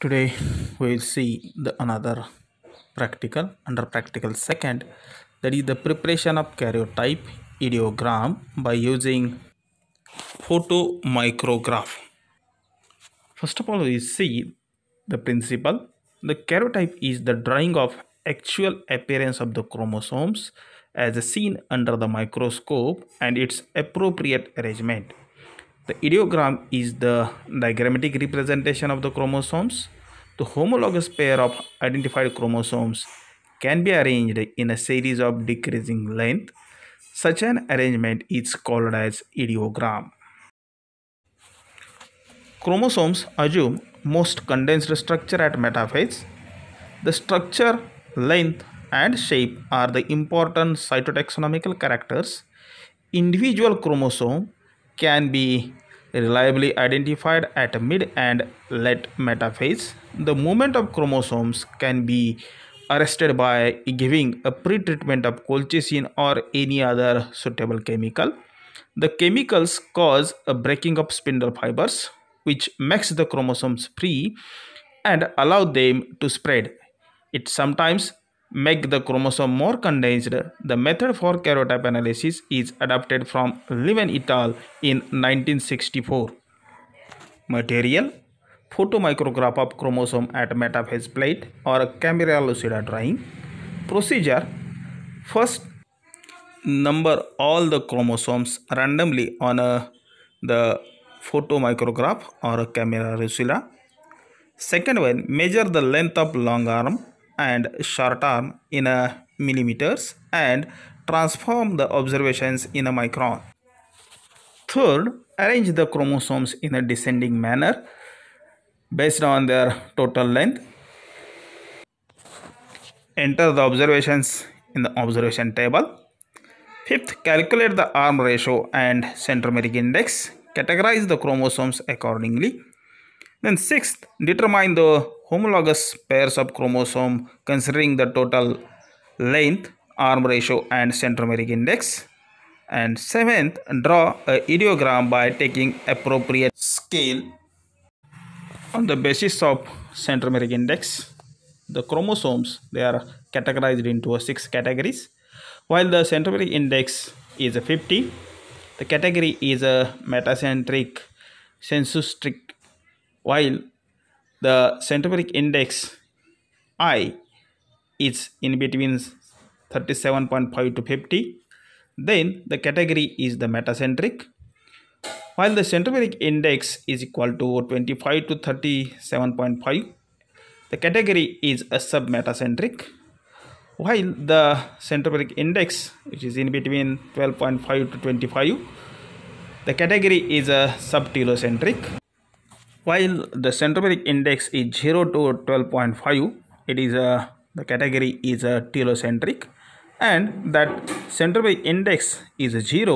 today we will see the another practical under practical second that is the preparation of karyotype ideogram by using photomicrograph first of all we see the principle the karyotype is the drawing of actual appearance of the chromosomes as seen under the microscope and its appropriate arrangement the ideogram is the diagrammatic representation of the chromosomes. The homologous pair of identified chromosomes can be arranged in a series of decreasing length. Such an arrangement is called as ideogram. Chromosomes assume most condensed structure at metaphase. The structure, length and shape are the important cytotaxonomical characters. Individual chromosome can be reliably identified at mid and late metaphase. The movement of chromosomes can be arrested by giving a pretreatment of colchicine or any other suitable chemical. The chemicals cause a breaking of spindle fibers which makes the chromosomes free and allow them to spread. It sometimes make the chromosome more condensed, the method for karyotype analysis is adapted from Levin et al. in 1964. Material Photomicrograph of chromosome at metaphase plate or camera lucida drawing. Procedure First, number all the chromosomes randomly on a, the photomicrograph or camera lucida. Second one, measure the length of long arm and short arm in a millimeters and transform the observations in a micron. Third, arrange the chromosomes in a descending manner based on their total length. Enter the observations in the observation table. Fifth, calculate the arm ratio and centromeric index. Categorize the chromosomes accordingly. Then sixth, determine the homologous pairs of chromosome considering the total length, arm ratio and centromeric index. And seventh, draw a ideogram by taking appropriate scale on the basis of centromeric index. The chromosomes, they are categorized into six categories. While the centromeric index is 50, the category is a metacentric, strict. while the centrifugal index I is in between 37.5 to 50 then the category is the metacentric while the centrifugal index is equal to 25 to 37.5 the category is a submetacentric while the centrifugal index which is in between 12.5 to 25 the category is a subtelocentric while the centromeric index is 0 to 12.5 it is a uh, the category is a uh, telocentric and that centromeric index is 0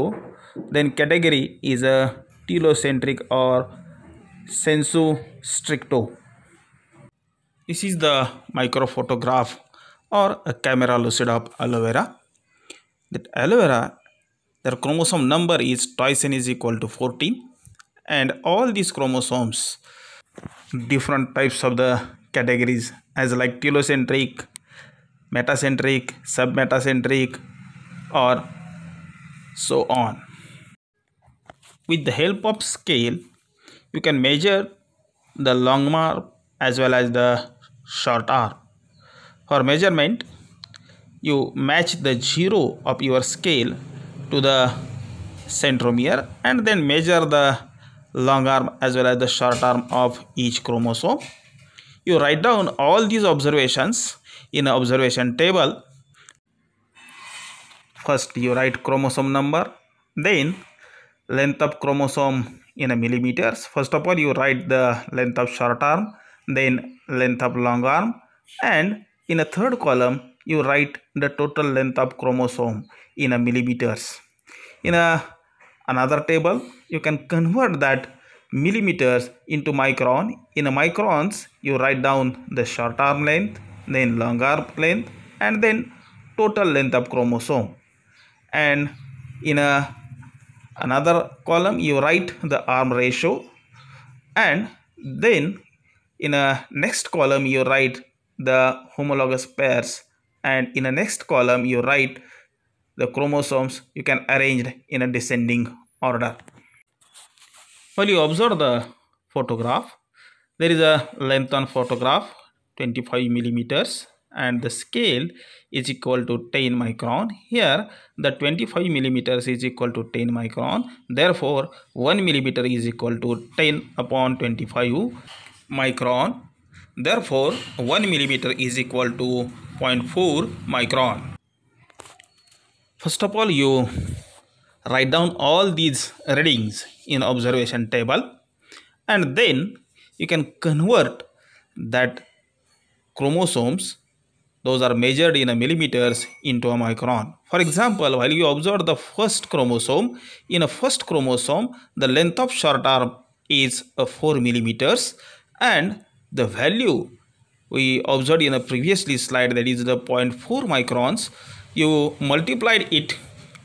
then category is a uh, telocentric or sensu stricto this is the microphotograph or a camera lucida of aloe vera that aloe vera their chromosome number is twice n is equal to 14 and all these chromosomes different types of the categories as like telocentric metacentric submetacentric or so on with the help of scale you can measure the long arm as well as the short arm for measurement you match the zero of your scale to the centromere and then measure the long arm as well as the short arm of each chromosome. You write down all these observations in an observation table. First you write chromosome number, then length of chromosome in a millimeters. First of all you write the length of short arm, then length of long arm and in a third column you write the total length of chromosome in a millimeters. In a another table you can convert that millimeters into micron. In microns, you write down the short arm length, then long arm length, and then total length of chromosome. And in a another column, you write the arm ratio, and then in a next column, you write the homologous pairs, and in a next column, you write the chromosomes. You can arrange in a descending order. Well, you observe the photograph. There is a length on photograph 25 millimeters and the scale is equal to 10 micron. Here the 25 millimeters is equal to 10 micron. Therefore 1 millimeter is equal to 10 upon 25 micron. Therefore 1 millimeter is equal to 0.4 micron. First of all you write down all these readings in observation table and then you can convert that chromosomes those are measured in a millimeters into a micron. For example, while you observe the first chromosome, in a first chromosome, the length of short arm is a uh, 4 millimeters and the value we observed in a previously slide that is the 0.4 microns, you multiplied it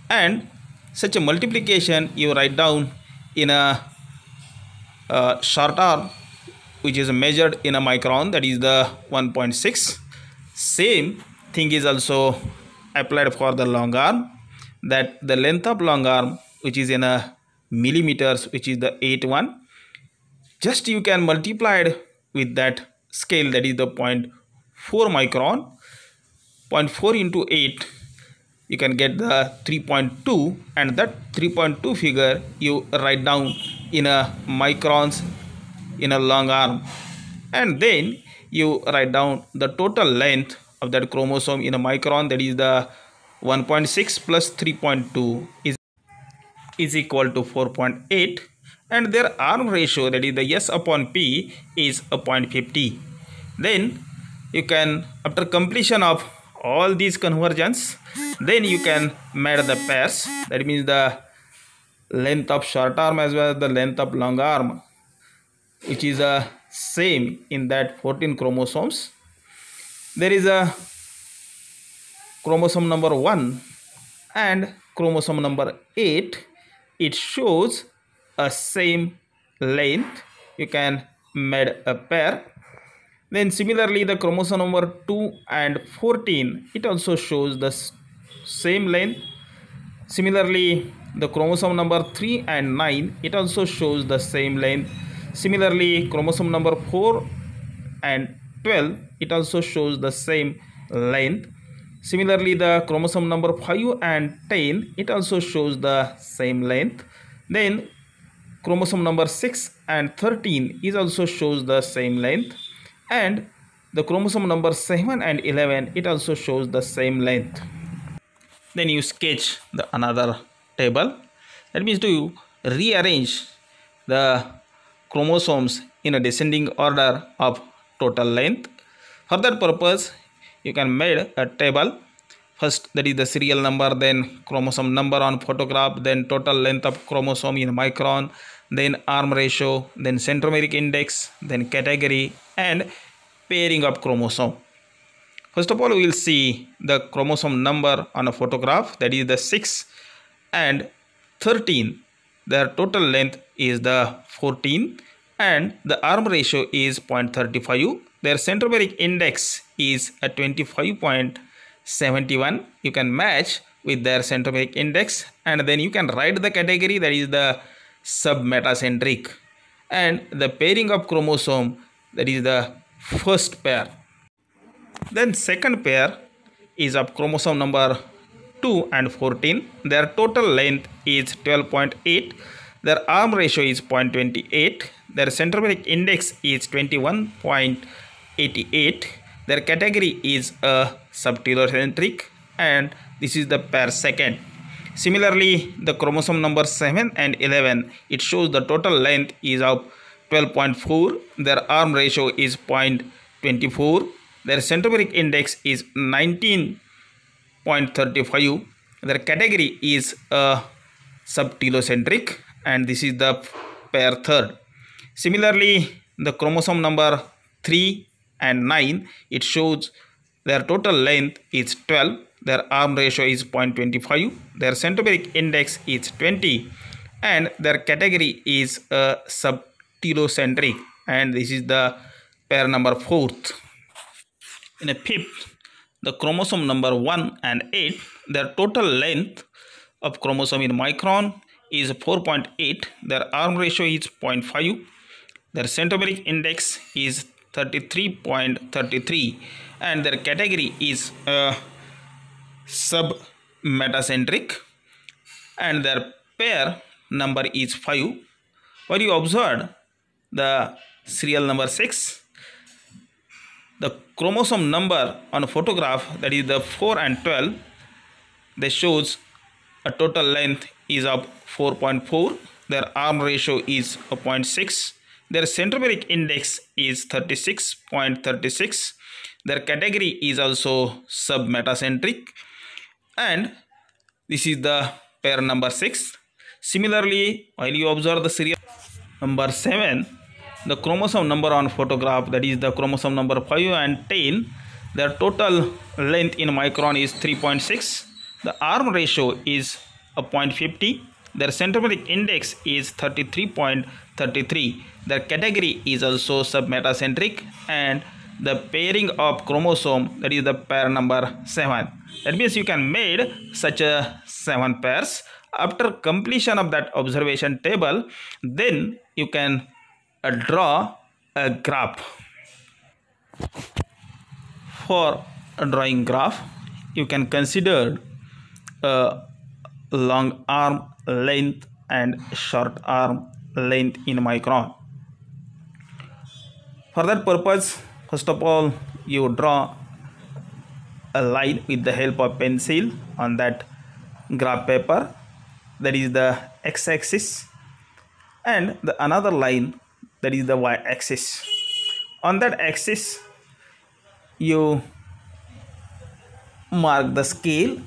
and such a multiplication you write down in a uh, short arm which is measured in a micron that is the 1.6 same thing is also applied for the long arm that the length of long arm which is in a millimeters which is the 8 one just you can multiply it with that scale that is the 0.4 micron 0.4 into 8 you can get the 3.2 and that 3.2 figure you write down in a microns in a long arm and then you write down the total length of that chromosome in a micron that is the 1.6 plus 3.2 is is equal to 4.8 and their arm ratio that is the s upon p is a 0.50 then you can after completion of all these conversions then you can measure the pairs. that means the length of short arm as well as the length of long arm which is a uh, same in that 14 chromosomes there is a chromosome number 1 and chromosome number 8 it shows a same length you can made a pair then similarly the chromosome number 2 and 14 it also shows the same length similarly the chromosome number 3 and 9 it also shows the same length similarly chromosome number 4 and 12 it also shows the same length similarly the chromosome number 5 and 10 it also shows the same length then chromosome number 6 and 13 is also shows the same length and the chromosome number 7 and 11 it also shows the same length then you sketch the another table that means to rearrange the chromosomes in a descending order of total length for that purpose you can made a table first that is the serial number then chromosome number on photograph then total length of chromosome in micron then arm ratio then centromeric index then category and pairing of chromosome First of all, we will see the chromosome number on a photograph that is the 6 and 13. Their total length is the 14 and the arm ratio is 0.35. Their centromeric index is at 25.71. You can match with their centromeric index and then you can write the category that is the submetacentric and the pairing of chromosome that is the first pair then second pair is of chromosome number 2 and 14. Their total length is 12.8. Their arm ratio is 0.28. Their centromeric index is 21.88. Their category is a subtilocentric and this is the pair second. Similarly, the chromosome number 7 and 11, it shows the total length is of 12.4, their arm ratio is 0.24, their centromeric index is 19.35. Their category is uh, subtilocentric and this is the pair third. Similarly, the chromosome number 3 and 9, it shows their total length is 12, their arm ratio is 0.25, their centromeric index is 20 and their category is uh, subtilocentric and this is the pair number fourth in a fifth, the chromosome number 1 and 8, their total length of chromosome in micron is 4.8, their arm ratio is 0.5, their centromeric index is 33.33 and their category is uh, submetacentric and their pair number is 5 where you observed the serial number 6 the chromosome number on a photograph that is the 4 and 12 that shows a total length is of 4.4 their arm ratio is 0.6 their centromeric index is 36.36 their category is also submetacentric and this is the pair number 6 similarly while you observe the serial number 7 the chromosome number on photograph that is the chromosome number 5 and 10 their total length in micron is 3.6 the arm ratio is a 0.50 their centromeric index is 33.33 their category is also submetacentric and the pairing of chromosome that is the pair number 7 that means you can made such a 7 pairs after completion of that observation table then you can uh, draw a graph for drawing graph you can consider a uh, long arm length and short arm length in micron for that purpose first of all you draw a line with the help of pencil on that graph paper that is the x-axis and the another line that is the y axis on that axis you mark the scale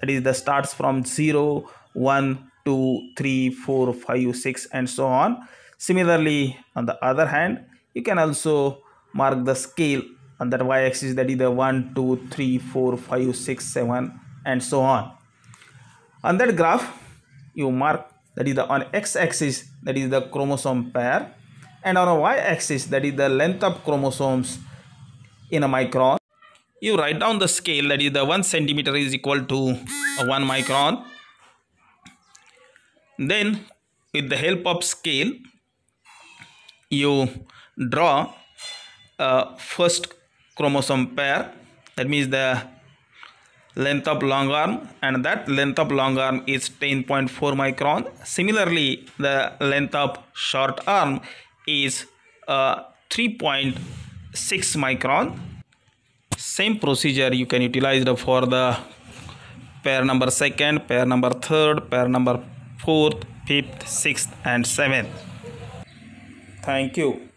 that is the starts from 0 1 2 3 4 5 6 and so on similarly on the other hand you can also mark the scale on that y-axis that is the 1 2 3 4 5 6 7 and so on on that graph you mark that is the on x-axis that is the chromosome pair and on a y-axis that is the length of chromosomes in a micron you write down the scale that is the 1 centimeter is equal to 1 micron then with the help of scale you draw a first chromosome pair that means the length of long arm and that length of long arm is 10.4 micron similarly the length of short arm is uh, 3.6 micron same procedure you can utilize for the pair number second pair number third pair number fourth fifth sixth and seventh thank you